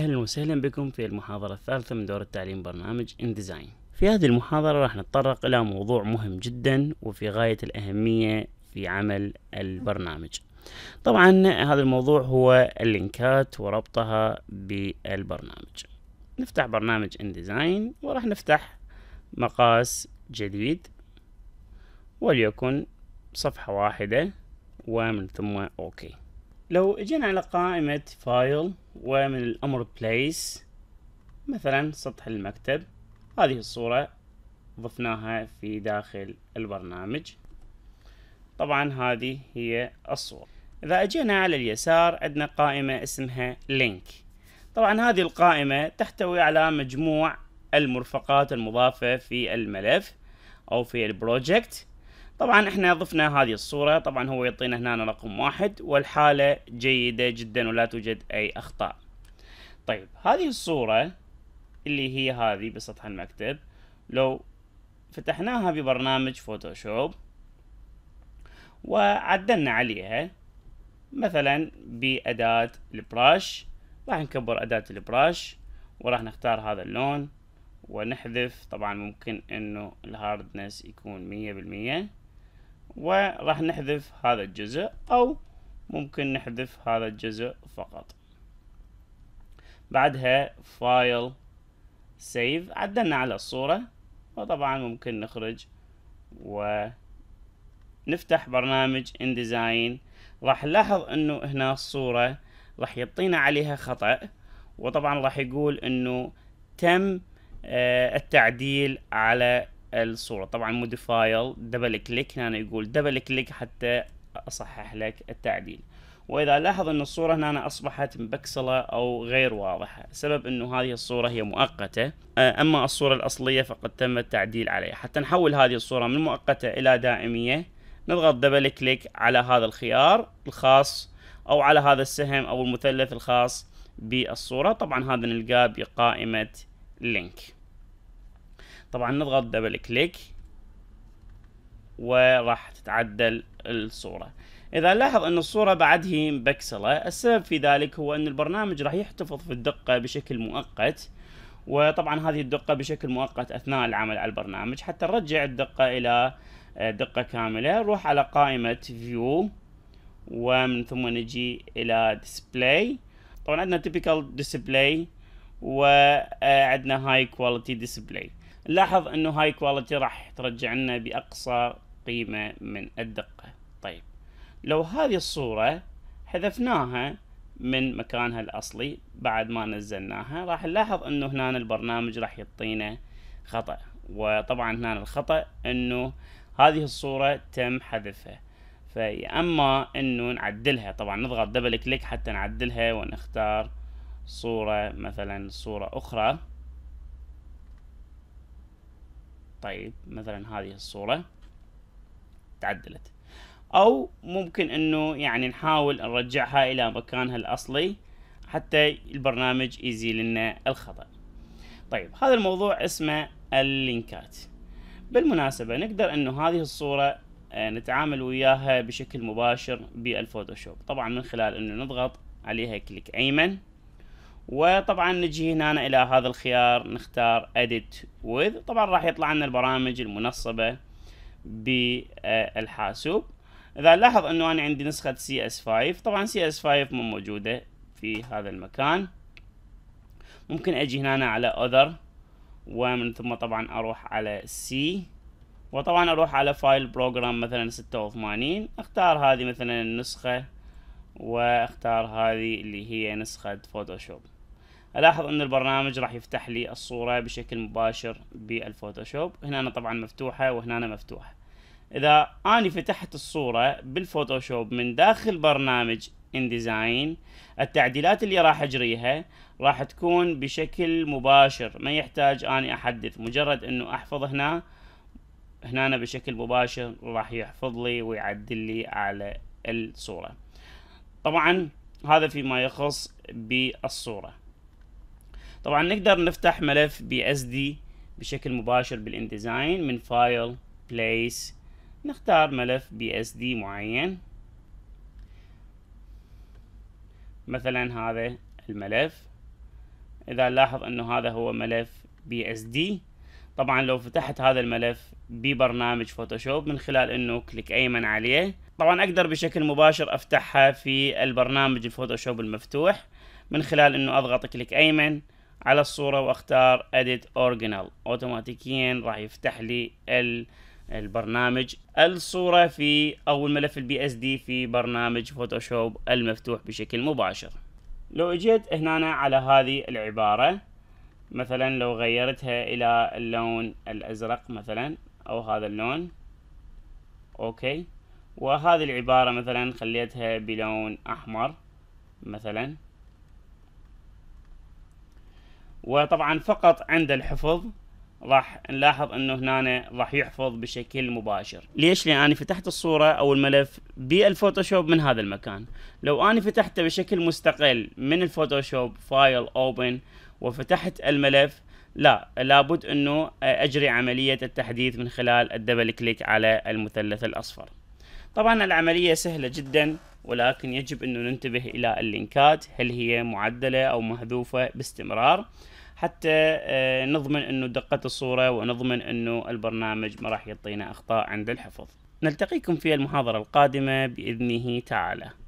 أهلا وسهلا بكم في المحاضرة الثالثة من دورة تعليم برنامج إنديزاين في هذه المحاضرة راح نتطرق إلى موضوع مهم جدا وفي غاية الأهمية في عمل البرنامج طبعا هذا الموضوع هو اللينكات وربطها بالبرنامج نفتح برنامج إنديزاين وراح نفتح مقاس جديد وليكن صفحة واحدة ومن ثم أوكي لو اجينا على قائمة فايل ومن الأمر بليس مثلا سطح المكتب هذه الصورة ضفناها في داخل البرنامج طبعا هذه هي الصورة إذا أجينا على اليسار عندنا قائمة اسمها لينك طبعا هذه القائمة تحتوي على مجموع المرفقات المضافة في الملف أو في البروجكت طبعا احنا ضفنا هذه الصورة طبعا هو يعطينا هنا رقم واحد والحالة جيدة جدا ولا توجد اي اخطاء طيب هذه الصورة اللي هي هذه بسطح المكتب لو فتحناها ببرنامج فوتوشوب وعدلنا عليها مثلا بأداة البراش راح نكبر أداة البراش وراح نختار هذا اللون ونحذف طبعا ممكن انه الهاردنس يكون مية بالمية وراح نحذف هذا الجزء أو ممكن نحذف هذا الجزء فقط بعدها فايل سيف عدلنا على الصورة وطبعا ممكن نخرج ونفتح برنامج انديزاين راح نلاحظ انه هنا الصورة راح يعطينا عليها خطأ وطبعا راح يقول انه تم آه، التعديل على الصورة طبعا مودي فايل دبل كليك هنا يقول دبل كليك حتى اصحح لك التعديل واذا لاحظ ان الصورة هنا اصبحت مبكسلة او غير واضحة سبب انه هذه الصورة هي مؤقتة آه، اما الصورة الاصلية فقد تم التعديل عليها حتى نحول هذه الصورة من مؤقتة الى دائمية نضغط دبل كليك على هذا الخيار الخاص او على هذا السهم او المثلث الخاص بالصورة طبعا هذا نلقاه بقائمة لينك طبعا نضغط دبل كليك وراح تتعدل الصورة إذا لاحظ أن الصورة بعد هي مبكسلة السبب في ذلك هو أن البرنامج راح يحتفظ في الدقة بشكل مؤقت وطبعا هذه الدقة بشكل مؤقت أثناء العمل على البرنامج حتى نرجع الدقة إلى دقة كاملة نروح على قائمة View ومن ثم نجي إلى Display طبعا عندنا Typical Display وعندنا High Quality Display نلاحظ انه هاي كواليتي راح ترجع لنا باقصى قيمه من الدقه طيب لو هذه الصوره حذفناها من مكانها الاصلي بعد ما نزلناها راح نلاحظ انه هنا البرنامج راح يعطينا خطا وطبعا هنا الخطا انه هذه الصوره تم حذفها فيا اما انه نعدلها طبعا نضغط دبل كليك حتى نعدلها ونختار صورة مثلا صورة اخرى طيب مثلا هذه الصورة تعدلت او ممكن انه يعني نحاول نرجعها الى مكانها الاصلي حتى البرنامج يزيل لنا الخطأ طيب هذا الموضوع اسمه اللينكات بالمناسبة نقدر انه هذه الصورة آه، نتعامل وياها بشكل مباشر بالفوتوشوب طبعا من خلال انه نضغط عليها كليك ايمن وطبعا نجي هنا الى هذا الخيار نختار edit with طبعا راح يطلع لنا البرامج المنصبة بالحاسوب اذا لاحظ انه انا عندي نسخة CS5 طبعا CS5 مو موجودة في هذا المكان ممكن اجي هنا على other ومن ثم طبعا اروح على C وطبعا اروح على file program مثلا 86 اختار هذه مثلا النسخة واختار هذه اللي هي نسخة فوتوشوب الاحظ ان البرنامج راح يفتح لي الصورة بشكل مباشر بالفوتوشوب هنا أنا طبعا مفتوحة وهنا أنا مفتوحة اذا اني فتحت الصورة بالفوتوشوب من داخل برنامج انديزاين التعديلات اللي راح اجريها راح تكون بشكل مباشر ما يحتاج اني احدث مجرد انه احفظ هنا هنا بشكل مباشر راح يحفظ لي ويعدل لي على الصوره طبعا هذا فيما يخص بالصورة طبعا نقدر نفتح ملف بي اس دي بشكل مباشر بالانديزاين من فايل بليس نختار ملف بي اس دي معين مثلا هذا الملف اذا نلاحظ انه هذا هو ملف بي اس دي طبعا لو فتحت هذا الملف ببرنامج فوتوشوب من خلال انه كليك ايمن عليه طبعا اقدر بشكل مباشر افتحها في البرنامج الفوتوشوب المفتوح من خلال انه اضغط كليك ايمن على الصورة واختار edit original اوتوماتيكيا راح يفتح لي البرنامج الصورة في او الملف البي اس دي في برنامج فوتوشوب المفتوح بشكل مباشر لو اجيت هنا على هذه العبارة مثلا لو غيرتها الى اللون الازرق مثلا او هذا اللون اوكي وهذه العبارة مثلا خليتها بلون أحمر مثلا وطبعا فقط عند الحفظ راح نلاحظ انه هنا راح يحفظ بشكل مباشر ليش لاني انا فتحت الصوره او الملف بالفوتوشوب من هذا المكان لو انا فتحته بشكل مستقل من الفوتوشوب فايل اوبن وفتحت الملف لا لابد انه اجري عمليه التحديث من خلال الدبل كليك على المثلث الاصفر طبعا العملية سهلة جدا ولكن يجب أن ننتبه إلى اللينكات هل هي معدلة أو مهذوفة باستمرار حتى آه، نضمن أنه دقة الصورة ونضمن أنه البرنامج ما راح يعطينا أخطاء عند الحفظ نلتقيكم في المحاضرة القادمة بإذنه تعالى